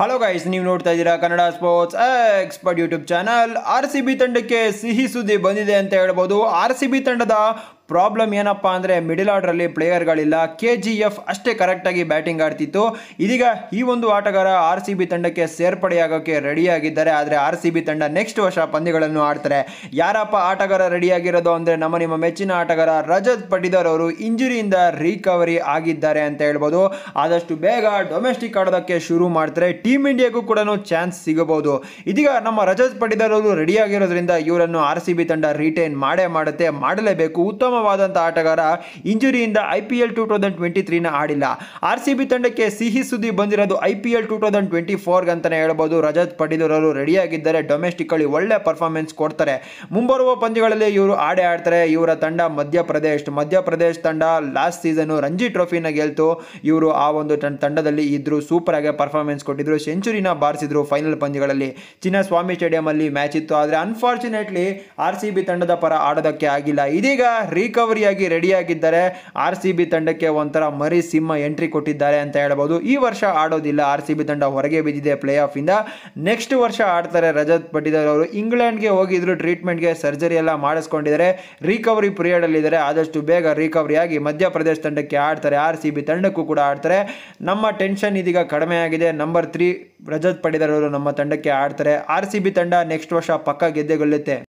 hello guys ನೀವು ನೋಡ್ತಾ ಇದ್ದೀರಾ Kannada sports expert YouTube channel R C B ತಂಡಕ್ಕೆ ಸಿಹಿ ಸುದ್ದಿ ಬಂದಿದೆ ಅಂತ ಹೇಳ್ಬೋದು ಆರ್ ಸಿ ಬಿ ತಂಡದ ಪ್ರಾಬ್ಲಮ್ ಏನಪ್ಪ ಅಂದರೆ ಮಿಡಿಲ್ ಆರ್ಡ್ರಲ್ಲಿ ಪ್ಲೇಯರ್ಗಳಿಲ್ಲ ಕೆ ಜಿ ಎಫ್ ಅಷ್ಟೇ ಕರೆಕ್ಟಾಗಿ ಬ್ಯಾಟಿಂಗ್ ಆಡ್ತಿತ್ತು ಇದೀಗ ಈ ಒಂದು ಆಟಗಾರ ಆರ್ ಸಿ ಬಿ ತಂಡಕ್ಕೆ ಸೇರ್ಪಡೆಯಾಗೋಕ್ಕೆ ರೆಡಿಯಾಗಿದ್ದಾರೆ ಆದರೆ ಆರ್ ಸಿ ಬಿ ತಂಡ ನೆಕ್ಸ್ಟ್ ವರ್ಷ ಪಂದ್ಯಗಳನ್ನು ಆಡ್ತಾರೆ ಯಾರಪ್ಪ ಆಟಗಾರ ರೆಡಿಯಾಗಿರೋದು ಅಂದರೆ ನಮ್ಮ ನಿಮ್ಮ ಮೆಚ್ಚಿನ ಆಟಗಾರ ರಜತ್ ಪಟಿದಾರ್ ಅವರು ಇಂಜುರಿಯಿಂದ ರಿಕವರಿ ಆಗಿದ್ದಾರೆ ಅಂತ ಹೇಳ್ಬೋದು ಆದಷ್ಟು ಬೇಗ ಡೊಮೆಸ್ಟಿಕ್ ಆಡೋದಕ್ಕೆ ಶುರು ಮಾಡ್ತಾರೆ ಟೀಮ್ ಇಂಡಿಯಾಗೂ ಕೂಡ ಚಾನ್ಸ್ ಸಿಗಬಹುದು ಇದೀಗ ನಮ್ಮ ರಜತ್ ಪಟಿದಾರ್ ಅವರು ರೆಡಿಯಾಗಿರೋದ್ರಿಂದ ಇವರನ್ನು ಆರ್ ಸಿ ಬಿ ತಂಡ ರಿಟೈನ್ ಮಾಡೇ ಮಾಡುತ್ತೆ ಮಾಡಲೇಬೇಕು ಉತ್ತಮ ಉತ್ತಮವಾದಂಥ ಆಟಗಾರ ಇಂಜುರಿಯಿಂದ I P L two thousand twenty ತ್ರೀನ ಆಡಿಲ್ಲ ಆರ್ ಸಿ ಬಿ ತಂಡಕ್ಕೆ ಸಿಹಿ ಸುದ್ದಿ ಬಂದಿರೋದು I P L two thousand twenty ಫೋರ್ಗೆ ಅಂತಲೇ ಹೇಳ್ಬೋದು ರಜತ್ ಪಟೀಲ್ ಅವರು ರೆಡಿಯಾಗಿದ್ದರೆ ಅಲ್ಲಿ ಒಳ್ಳೆ ಪರ್ಫಾರ್ಮೆನ್ಸ್ ಕೊಡ್ತಾರೆ ಮುಂಬರುವ ಪಂದ್ಯಗಳಲ್ಲಿ ಇವರು ಆಡೇ ಆಡ್ತಾರೆ ಇವರ ತಂಡ ಮಧ್ಯಪ್ರದೇಶ್ ಮಧ್ಯಪ್ರದೇಶ ತಂಡ ಲಾಸ್ಟ್ ಸೀಸನ್ ರಂಜಿ ಟ್ರೋಫಿನ ಗೆಲ್ತು ಇವರು ಆ ಒಂದು ತಂಡದಲ್ಲಿ ಇದ್ರು ಸೂಪರ್ ಆಗಿ ಪರ್ಫಾರ್ಮೆನ್ಸ್ ಕೊಟ್ಟಿದ್ರು ಸೆಂಚುರಿನ ಬಾರಿಸಿದ್ರು ಫೈನಲ್ ಪಂದ್ಯಗಳಲ್ಲಿ ಚಿನ್ನಸ್ವಾಮಿ ಸ್ಟೇಡಿಯಂ ಅಲ್ಲಿ ಮ್ಯಾಚ್ ಇತ್ತು ಆದರೆ ಅನ್ಫಾರ್ಚುನೇಟ್ಲಿ ಆರ್ ಸಿ ಬಿ ತಂಡದ ಪರ ಆಡೋದಕ್ಕೆ ಆಗಿಲ್ಲ ಇದೀಗ ರೀ ರಿಕವರಿಯಾಗಿ ರೆಡಿಯಾಗಿದ್ದಾರೆ ಆರ್ ಸಿ ಬಿ ತಂಡಕ್ಕೆ ಒಂಥರ ಮರಿ ಸಿಂಹ ಎಂಟ್ರಿ ಕೊಟ್ಟಿದ್ದಾರೆ ಅಂತ ಹೇಳ್ಬೋದು ಈ ವರ್ಷ ಆಡೋದಿಲ್ಲ ಆರ್ ಸಿ ಬಿ ತಂಡ ಹೊರಗೆ ಬಿದ್ದಿದೆ ಪ್ಲೇ ಆಫಿಂದ ನೆಕ್ಸ್ಟ್ ವರ್ಷ ಆಡ್ತಾರೆ ರಜತ್ ಪಟ್ಟಿದಾರ್ ಅವರು ಇಂಗ್ಲೆಂಡ್ಗೆ ಹೋಗಿದ್ರು ಟ್ರೀಟ್ಮೆಂಟ್ಗೆ ಸರ್ಜರಿ ಎಲ್ಲ ಮಾಡಿಸ್ಕೊಂಡಿದ್ದಾರೆ ರಿಕವರಿ ಪೀರಿಯಡಲ್ಲಿದ್ದಾರೆ ಆದಷ್ಟು ಬೇಗ ರಿಕವರಿ ಆಗಿ ಮಧ್ಯಪ್ರದೇಶ ತಂಡಕ್ಕೆ ಆಡ್ತಾರೆ ಆರ್ ಸಿ ಬಿ ತಂಡಕ್ಕೂ ಕೂಡ ಆಡ್ತಾರೆ ನಮ್ಮ ಟೆನ್ಷನ್ ಇದೀಗ ಕಡಿಮೆ ಆಗಿದೆ ನಂಬರ್ ತ್ರೀ ರಜತ್ ಅವರು ನಮ್ಮ ತಂಡಕ್ಕೆ ಆಡ್ತಾರೆ ಆರ್ ಸಿ ಬಿ ತಂಡ ನೆಕ್ಸ್ಟ್ ವರ್ಷ ಪಕ್ಕ ಗೆದ್ದೆಗೊಳ್ಳುತ್ತೆ